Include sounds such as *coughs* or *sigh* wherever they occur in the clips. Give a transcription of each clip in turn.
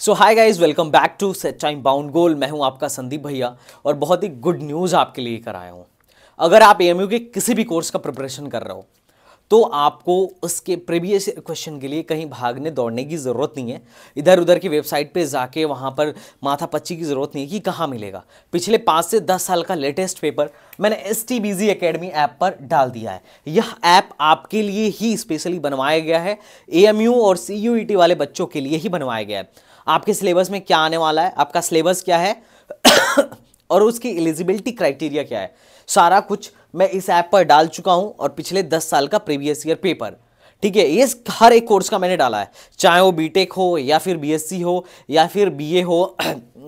so hi guys welcome back to set time bound goal मैं हूं आपका संदीप भैया और बहुत ही गुड न्यूज़ आपके लिए कर आया हूं अगर आप यू के किसी भी कोर्स का प्रिपरेशन कर रहे हो तो आपको उसके प्रीवियस क्वेश्चन के लिए कहीं भागने दौड़ने की ज़रूरत नहीं है इधर उधर की वेबसाइट पे जाके वहाँ पर माथा पच्ची की ज़रूरत नहीं है कि कहाँ मिलेगा पिछले पाँच से दस साल का लेटेस्ट पेपर मैंने S T B G academy app पर डाल दिया है यह ऐप आपके लिए ही स्पेशली बनवाया गया है ए एम यू और सी यू ई टी वाले बच्चों के लिए ही बनवाया गया है आपके सिलेबस में क्या आने वाला है आपका सिलेबस क्या है *coughs* और उसकी एलिजिबिलिटी क्राइटेरिया क्या है सारा कुछ मैं इस ऐप पर डाल चुका हूं और पिछले दस साल का प्रीवियस ईयर पेपर ठीक है ये हर एक कोर्स का मैंने डाला है चाहे वो बीटेक हो या फिर बीएससी हो या फिर बीए *clears throat* हो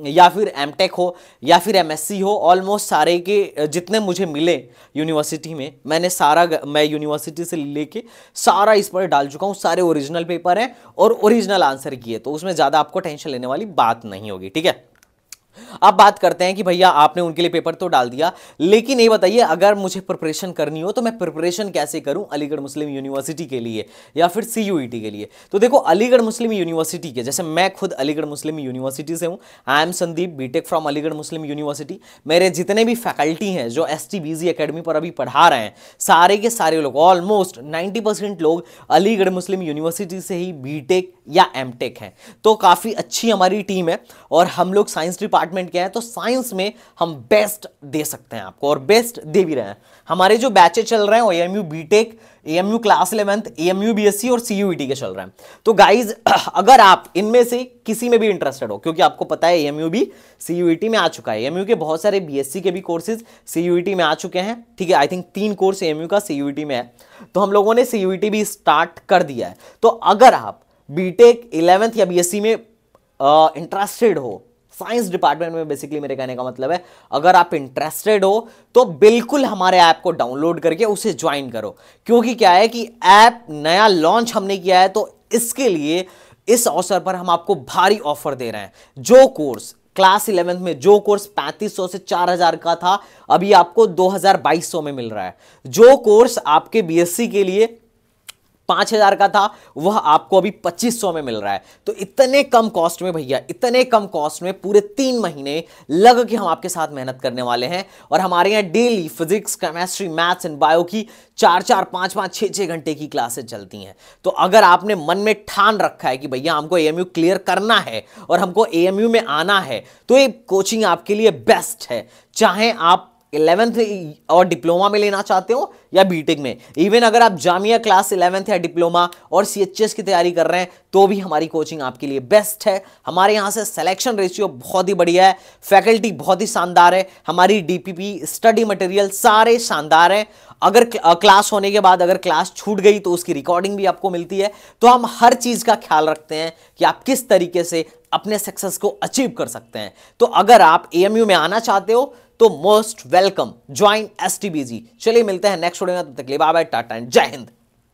या फिर एमटेक हो या फिर एमएससी हो ऑलमोस्ट सारे के जितने मुझे मिले यूनिवर्सिटी में मैंने सारा मैं यूनिवर्सिटी से लेके सारा इस पर डाल चुका हूँ सारे ओरिजिनल पेपर हैं और ओरिजिनल आंसर किए तो उसमें ज़्यादा आपको टेंशन लेने वाली बात नहीं होगी ठीक है अब बात करते हैं कि भैया आपने उनके लिए पेपर तो डाल दिया लेकिन ये बताइए अगर मुझे प्रिपरेशन करनी हो तो मैं प्रिपरेशन कैसे करूं अलीगढ़ मुस्लिम यूनिवर्सिटी के लिए या फिर सी e के लिए तो देखो अलीगढ़ मुस्लिम यूनिवर्सिटी के जैसे मैं खुद अलीगढ़ मुस्लिम यूनिवर्सिटी से हूँ I am Sandeep B from Aligarh Muslim university मेरे जितने भी फैकल्टी हैं जो एस टी अकेडमी पर अभी पढ़ा रहे हैं सारे के सारे लोग ऑलमोस्ट नाइन्टी परसेंट लोग अलीगढ़ मुस्लिम यूनिवर्सिटी से ही बी या एमटेक हैं तो काफ़ी अच्छी हमारी टीम है और हम लोग साइंस डिपार्टमेंट डिपार्टमेंट के हैं तो साइंस में हम बेस्ट दे सकते हैं आपको और बेस्ट दे भी रहे हैं हमारे जो बैचे चल रहे हैं O M U B tech A M U class eleventh A M U B S C और सी यू ई टी के चल रहे हैं तो गाइज *clears throat* अगर आप इनमें से किसी में भी इंटरेस्टेड हो क्योंकि आपको पता है ए एम यू भी सी यू ई टी में आ चुका है ए एम यू के बहुत सारे बी एस सी के भी courses C U E T में आ चुके हैं ठीक है आई थिंक तीन कोर्स ए एम यू का सी यू ई टी में है तो हम लोगों ने सी यू ई टी भी स्टार्ट कर दिया है तो अगर आप बी टेक इलेवेंथ या बी एस सी में इंटरेस्टेड uh, हो साइंस डिपार्टमेंट में बेसिकली मेरे कहने का मतलब है अगर आप इंटरेस्टेड हो तो बिल्कुल हमारे ऐप को डाउनलोड करके उसे ज्वाइन करो क्योंकि क्या है कि ऐप नया लॉन्च हमने किया है तो इसके लिए इस अवसर पर हम आपको भारी ऑफर दे रहे हैं जो कोर्स क्लास इलेवेंथ में जो कोर्स 3500 से 4000 का था अभी आपको 2200 में मिल रहा है जो कोर्स आपके बीएससी के लिए पाँच हज़ार का था वह आपको अभी पच्चीस सौ में मिल रहा है तो इतने कम कॉस्ट में भैया इतने कम कॉस्ट में पूरे तीन महीने लग के हम आपके साथ मेहनत करने वाले हैं और हमारे यहाँ daily physics chemistry maths and bio की चार चार पाँच पाँच छः छः घंटे की क्लासेस चलती हैं तो अगर आपने मन में ठान रखा है कि भैया हमको ए क्लियर करना है और हमको ए में आना है तो ये कोचिंग आपके लिए बेस्ट है चाहे आप इलेवेंथ और डिप्लोमा में लेना चाहते हो या बीटेक में इवन अगर आप जामिया क्लास इलेवेंथ या डिप्लोमा और सीएचएस की तैयारी कर रहे हैं तो भी हमारी कोचिंग आपके लिए बेस्ट है हमारे यहाँ से सिलेक्शन रेशियो बहुत ही बढ़िया है फैकल्टी बहुत ही शानदार है हमारी डीपीपी स्टडी मटेरियल सारे शानदार हैं अगर क्लास होने के बाद अगर क्लास छूट गई तो उसकी रिकॉर्डिंग भी आपको मिलती है तो हम हर चीज़ का ख्याल रखते हैं कि आप किस तरीके से अपने सक्सेस को अचीव कर सकते हैं तो अगर आप एएमयू में आना चाहते हो तो मोस्ट वेलकम ज्वाइन एस चलिए मिलते हैं नेक्स्ट वीडियो में तब तक लिए बाय टाटा एंड जय हिंद